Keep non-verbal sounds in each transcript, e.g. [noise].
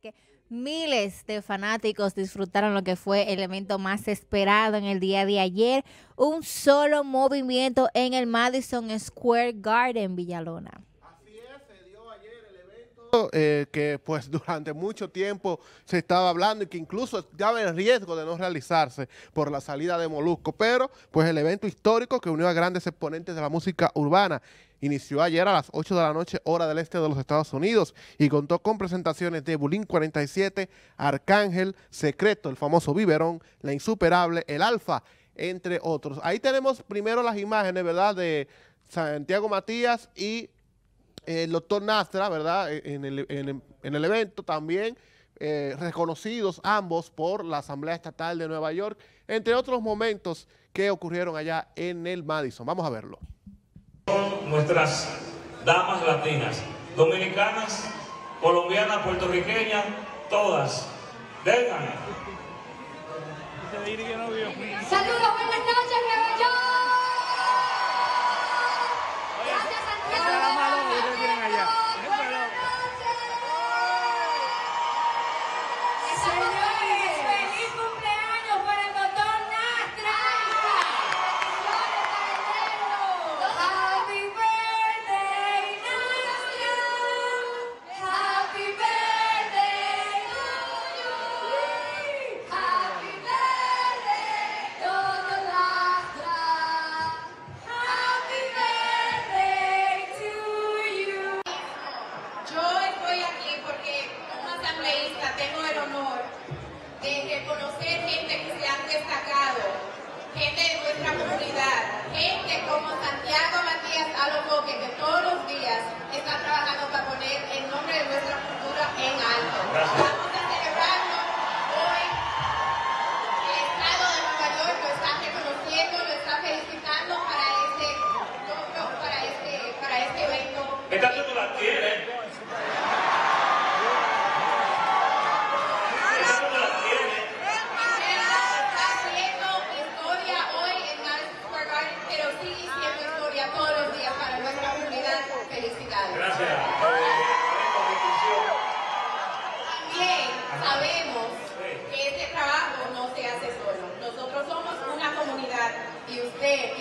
que miles de fanáticos disfrutaron lo que fue el evento más esperado en el día de ayer, un solo movimiento en el Madison Square Garden Villalona. Eh, que pues [laughs] durante mucho tiempo se estaba hablando y que incluso estaba el riesgo de no realizarse por la salida de Molusco, pero pues el evento histórico que unió a grandes exponentes de la música urbana inició ayer a las 8 de la noche, hora del este de los Estados Unidos, y contó con presentaciones de Bulín 47, Arcángel, Secreto, el famoso Biberón, La Insuperable, El Alfa, entre otros. Ahí tenemos primero las imágenes, ¿verdad?, de Santiago Matías y eh, el doctor Nastra, ¿verdad? E, en el, evento también, eh, reconocidos ambos por la Asamblea Estatal de Nueva York, entre otros momentos que ocurrieron allá en el Madison. Vamos a verlo. Nuestras damas latinas, dominicanas, colombianas, puertorriqueñas, todas. ¡Déjame! Saludos, buenas noches.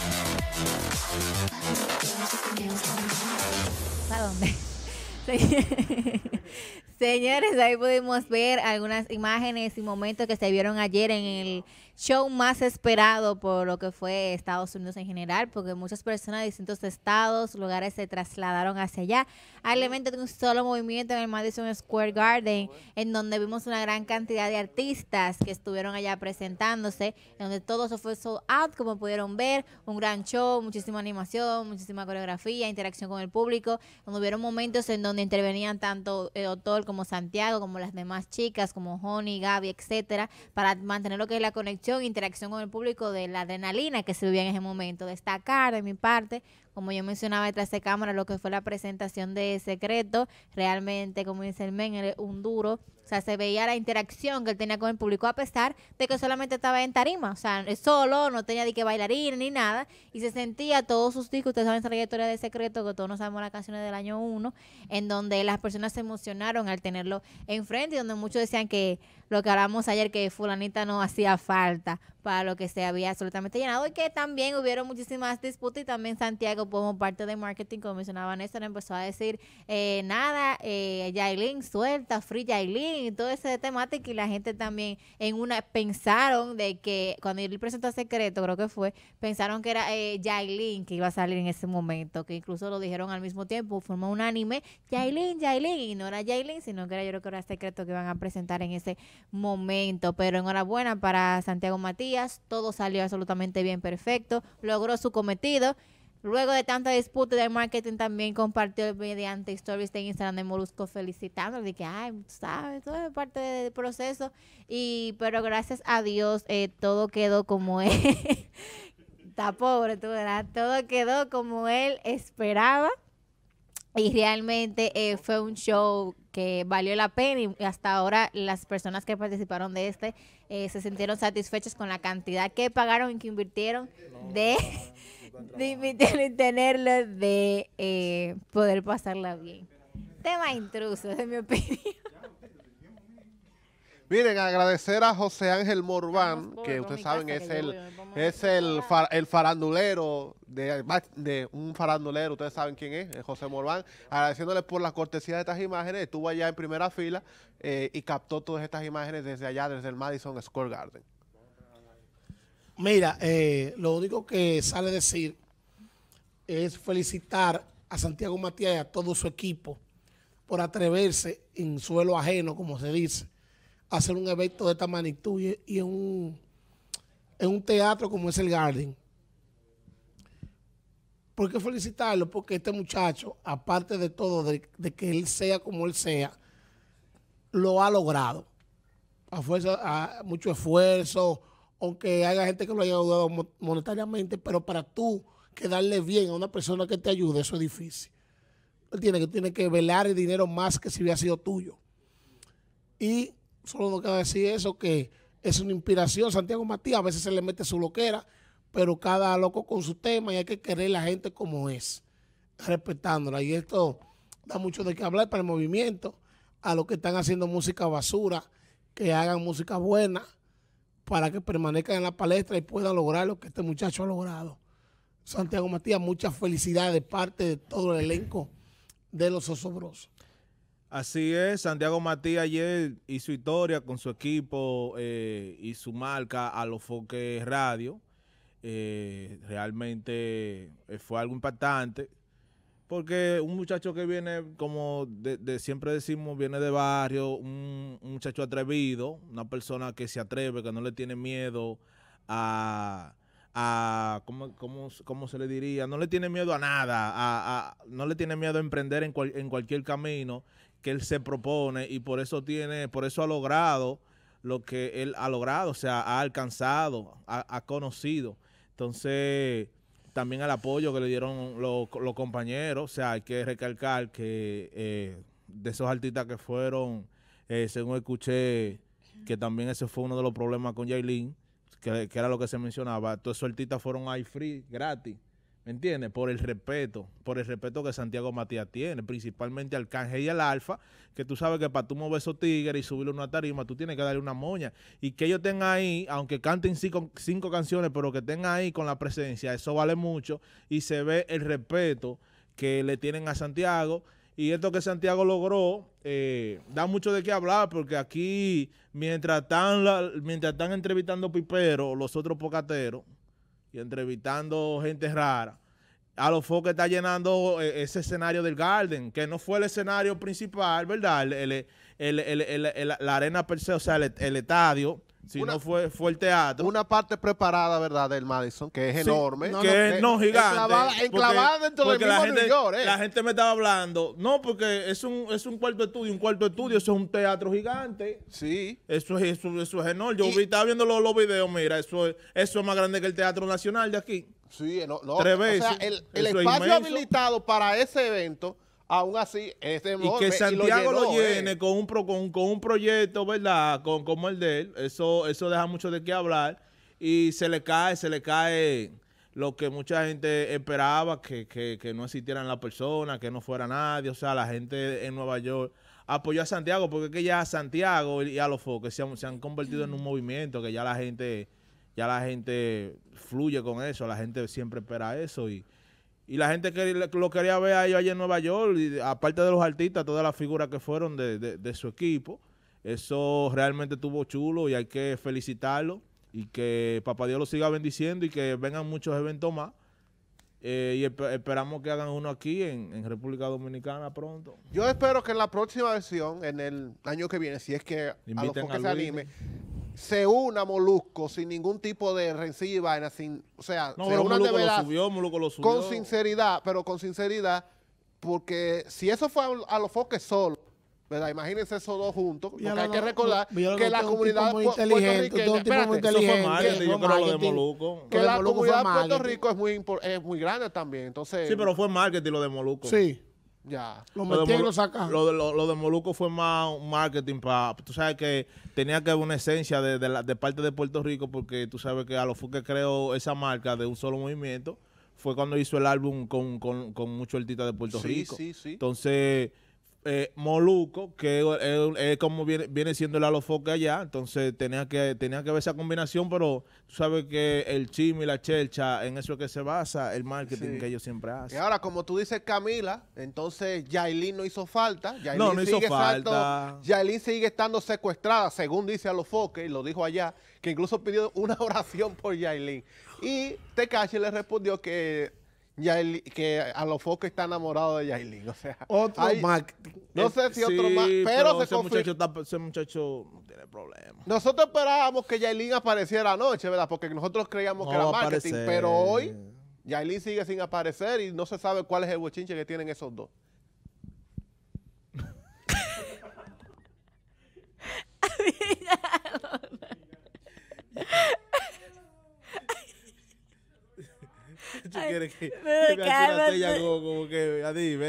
来，哪儿？嘿嘿嘿嘿嘿。Señores, ahí pudimos ver algunas imágenes y momentos que se vieron ayer en el show más esperado por lo que fue Estados Unidos en general, porque muchas personas de distintos estados, lugares se trasladaron hacia allá al evento de un solo movimiento en el Madison Square Garden, en donde vimos una gran cantidad de artistas que estuvieron allá presentándose, en donde todo eso fue sold out, como pudieron ver, un gran show, muchísima animación, muchísima coreografía, interacción con el público, donde hubieron momentos en donde intervenían tanto el eh, doctor como Santiago, como las demás chicas, como Honey, Gaby, etcétera, para mantener lo que es la conexión, e interacción con el público de la adrenalina que se vivía en ese momento. Destacar de mi parte, como yo mencionaba detrás de cámara, lo que fue la presentación de Secreto, realmente, como dice el men, un duro sea, se veía la interacción que él tenía con el público, a pesar de que solamente estaba en tarima, o sea, solo, no tenía ni que bailarín ni nada, y se sentía todos sus discos, ustedes saben esa trayectoria de secreto, que todos nos sabemos las canciones del año 1, en donde las personas se emocionaron al tenerlo enfrente, y donde muchos decían que lo que hablamos ayer, que fulanita no hacía falta para lo que se había absolutamente llenado, y que también hubieron muchísimas disputas, y también Santiago, pues, como parte de marketing, como mencionaba Néstor, empezó a decir, eh, nada, eh, suelta, free Jailin y todo ese temático y la gente también en una pensaron de que cuando él presentó Secreto, creo que fue, pensaron que era eh, que iba a salir en ese momento, que incluso lo dijeron al mismo tiempo, formó un anime, Yailin, y no era Yailin, sino que era yo creo que era Secreto que iban a presentar en ese momento, pero enhorabuena para Santiago Matías, todo salió absolutamente bien, perfecto, logró su cometido. Luego de tanta disputa de marketing, también compartió mediante stories de Instagram de Molusco felicitándolo. De que, ay, sabes, todo es parte del proceso. Y, pero gracias a Dios, eh, todo quedó como [laughs] él. Está pobre, tú verás. Todo quedó como él esperaba. Y realmente eh, fue un show que valió la pena y hasta ahora las personas que participaron de este eh, se sintieron satisfechas con la cantidad que pagaron y que invirtieron de... [laughs] y tenerlo de eh, poder pasarla bien. Tema intruso, es mi opinión. Miren, agradecer a José Ángel Morván, que ustedes saben es el, es el, el farandulero, de, de, un farandulero, ustedes saben quién es, José Morván, agradeciéndole por la cortesía de estas imágenes, estuvo allá en primera fila eh, y captó todas estas imágenes desde allá, desde el Madison Square Garden. Mira, eh, lo único que sale decir es felicitar a Santiago Matías y a todo su equipo por atreverse en suelo ajeno, como se dice, a hacer un evento de esta magnitud y en un, un teatro como es el Garden. ¿Por qué felicitarlo? Porque este muchacho, aparte de todo, de, de que él sea como él sea, lo ha logrado. A fuerza, a mucho esfuerzo, aunque haya gente que lo haya ayudado monetariamente, pero para tú quedarle bien a una persona que te ayude, eso es difícil. Él tiene que, tiene que velar el dinero más que si hubiera sido tuyo. Y solo nos queda decir eso, que es una inspiración. Santiago Matías a veces se le mete su loquera, pero cada loco con su tema y hay que querer la gente como es, respetándola. Y esto da mucho de qué hablar para el movimiento, a los que están haciendo música basura, que hagan música buena para que permanezca en la palestra y pueda lograr lo que este muchacho ha logrado. Santiago Matías, muchas felicidades de parte de todo el elenco de los osobrosos. Así es, Santiago Matías ayer hizo historia con su equipo eh, y su marca a los Foques Radio. Eh, realmente eh, fue algo impactante. Porque un muchacho que viene, como de, siempre decimos, viene de barrio, un, muchacho atrevido, una persona que se atreve, que no le tiene miedo a... a ¿cómo, se le diría? No le tiene miedo a nada, a, no le tiene miedo a emprender en, en cualquier camino que él se propone y por eso tiene, por eso ha logrado lo que él ha logrado, o sea, ha alcanzado, ha conocido. Entonces también al apoyo que le dieron los, compañeros. O sea, hay que recalcar que eh, de esos artistas que fueron, eh, según escuché, que también ese fue uno de los problemas con Jailin, que, era lo que se mencionaba. Todos esos artistas fueron ahí free, gratis. ¿Me entiendes? Por el respeto, por el respeto que Santiago Matías tiene, principalmente al Canje y al Alfa, que tú sabes que para tú mover esos tigres y subirlo una tarima, tú tienes que darle una moña. Y que ellos tengan ahí, aunque canten cinco, canciones, pero que tengan ahí con la presencia, eso vale mucho. Y se ve el respeto que le tienen a Santiago. Y esto que Santiago logró eh, da mucho de qué hablar, porque aquí, mientras están, mientras están entrevistando Pipero, los otros pocateros, y entrevistando gente rara. A los que está llenando eh, ese escenario del Garden, que no fue el escenario principal, ¿verdad? el, el, el, la arena per se, o sea, el, estadio, si no fue, fue el teatro. Una parte preparada, ¿verdad?, del Madison, que es enorme. que es gigante. Enclavada, dentro del mismo eh. La gente me estaba hablando, no, porque es un, es un cuarto estudio, un cuarto estudio, eso es un teatro gigante. Sí. Eso es, eso, es enorme. Yo vi, estaba viendo los, videos, mira, eso es, eso es más grande que el Teatro Nacional de aquí. Sí, Tres veces. O sea, el, espacio habilitado para ese evento Aún así, este Y que Santiago lo, eh. llene con, un con, un proyecto, ¿verdad? Con, como el de él. Eso, eso deja mucho de qué hablar. Y se le cae, se le cae lo que mucha gente esperaba, que, que, que no existieran las personas, que no fuera nadie. O sea, la gente en Nueva York apoyó a Santiago, porque es que ya Santiago y a los focos se han, se han convertido en un mm. movimiento que ya la gente, ya la gente fluye con eso, la gente siempre espera eso y y la gente que lo quería ver a ellos allá en Nueva York, y aparte de los artistas, todas las figuras que fueron de, su equipo. Eso realmente tuvo chulo y hay que felicitarlo y que Papá Dios lo siga bendiciendo y que vengan muchos eventos más. Eh, y esperamos que hagan uno aquí en, República Dominicana pronto. Yo espero que en la próxima versión, en el año que viene, si es que Inviten a que se anime, se una Molusco sin ningún tipo de rencilla y vaina, sin, o sea, una de con sinceridad, pero con sinceridad, porque si eso fue a, los foques solo, ¿verdad? Imagínense esos dos juntos, porque hay que recordar que la comunidad puertorriqueña, que la comunidad de Puerto Rico es muy, es muy grande también, entonces... Sí, pero fue marketing lo de Molusco Sí. Ya. Lo, lo de, y lo, Lo, de Moluco fue más marketing para... Tú sabes que tenía que haber una esencia de, parte de Puerto Rico porque tú sabes que a lo fue que creó esa marca de un solo movimiento fue cuando hizo el álbum con, con, con muchos artistas de Puerto sí, Rico. Sí, sí. Entonces eh, Moluco, que es, como viene, siendo el alofoque allá, entonces tenía que, tenía que ver esa combinación, pero tú sabes que el chimi y la chelcha, en eso que se basa el marketing que ellos siempre hacen. Y ahora, como tú dices Camila, entonces Yailin no hizo falta. Yailin no, sigue hizo falta. Estando, Yailin sigue estando secuestrada, según dice alofoque, y lo dijo allá, que incluso pidió una [laughs] oración por Yailin. Y Tekashi le respondió que que a lo foco está enamorado de Yailin. O sea, otro hay, No sé si otro más, pero, ese muchacho, no ese muchacho tiene problema. Nosotros esperábamos que Yailin apareciera anoche, ¿verdad? Porque nosotros creíamos que era marketing, pero hoy Yailin sigue sin aparecer y no se sabe cuál es el bochinche que tienen esos dos. [laughs] [laughs]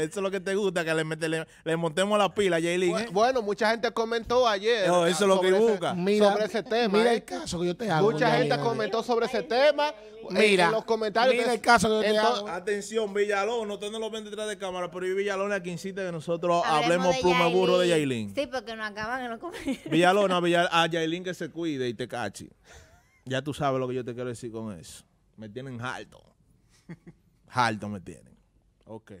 eso es lo que te gusta, que le, le, montemos la pila a Jaylin. ¿eh? Bueno, mucha gente comentó ayer. eso es lo que busca. sobre ese tema. Mira ¿eh? el caso que yo te hago. Mucha gente comentó sobre ese tema. Mira, en los comentarios. Mira el caso que yo hago. Atención, Villalón, no ustedes no ven detrás de cámara, pero Villalón aquí insiste que nosotros hablemos, hablemos pluma de Jailin Sí, porque nos acaban de no comer. Villalona, a, [laughs] que se cuide y te cachi. Ya tú sabes lo que yo te quiero decir con eso. Me tienen alto Harto me tienen. Ok.